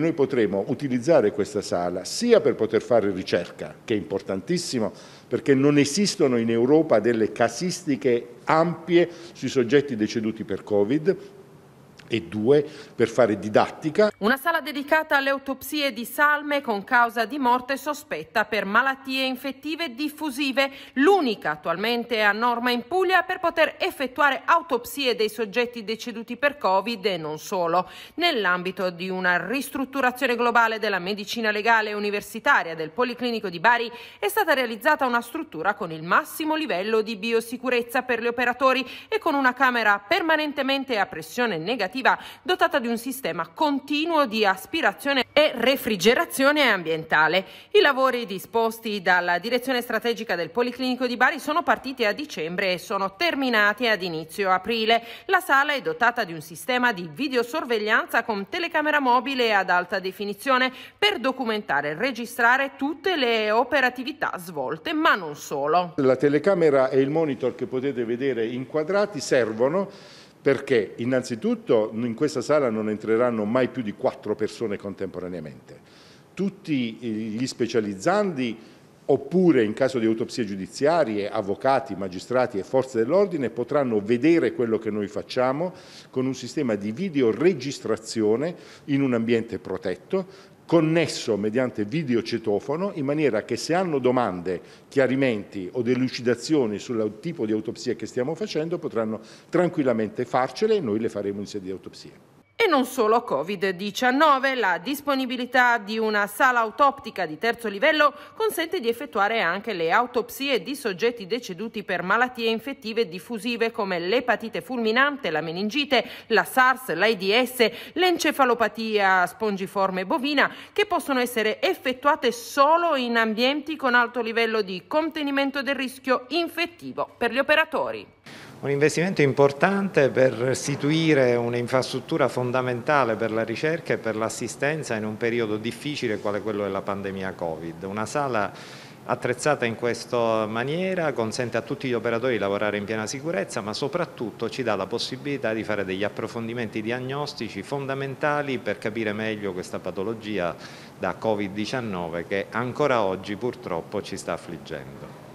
Noi potremo utilizzare questa sala sia per poter fare ricerca, che è importantissimo, perché non esistono in Europa delle casistiche ampie sui soggetti deceduti per Covid, e due per fare didattica. Una sala dedicata alle autopsie di salme con causa di morte sospetta per malattie infettive diffusive, l'unica attualmente a norma in Puglia per poter effettuare autopsie dei soggetti deceduti per Covid e non solo, nell'ambito di una ristrutturazione globale della medicina legale universitaria del Policlinico di Bari è stata realizzata una struttura con il massimo livello di biosicurezza per gli operatori e con una camera permanentemente a pressione negativa abitativa dotata di un sistema continuo di aspirazione e refrigerazione ambientale. I lavori disposti dalla direzione strategica del Policlinico di Bari sono partiti a dicembre e sono terminati ad inizio aprile. La sala è dotata di un sistema di videosorveglianza con telecamera mobile ad alta definizione per documentare e registrare tutte le operatività svolte, ma non solo. La telecamera e il monitor che potete vedere inquadrati servono perché innanzitutto in questa sala non entreranno mai più di quattro persone contemporaneamente. Tutti gli specializzandi oppure in caso di autopsie giudiziarie, avvocati, magistrati e forze dell'ordine potranno vedere quello che noi facciamo con un sistema di videoregistrazione in un ambiente protetto connesso mediante videocetofono in maniera che se hanno domande, chiarimenti o delucidazioni sul tipo di autopsia che stiamo facendo potranno tranquillamente farcele e noi le faremo in sede di autopsia. E non solo Covid-19, la disponibilità di una sala autoptica di terzo livello consente di effettuare anche le autopsie di soggetti deceduti per malattie infettive diffusive come l'epatite fulminante, la meningite, la SARS, l'AIDS, l'encefalopatia spongiforme bovina, che possono essere effettuate solo in ambienti con alto livello di contenimento del rischio infettivo per gli operatori. Un investimento importante per restituire un'infrastruttura fondamentale fondamentale per la ricerca e per l'assistenza in un periodo difficile quale quello della pandemia Covid. Una sala attrezzata in questa maniera consente a tutti gli operatori di lavorare in piena sicurezza ma soprattutto ci dà la possibilità di fare degli approfondimenti diagnostici fondamentali per capire meglio questa patologia da Covid-19 che ancora oggi purtroppo ci sta affliggendo.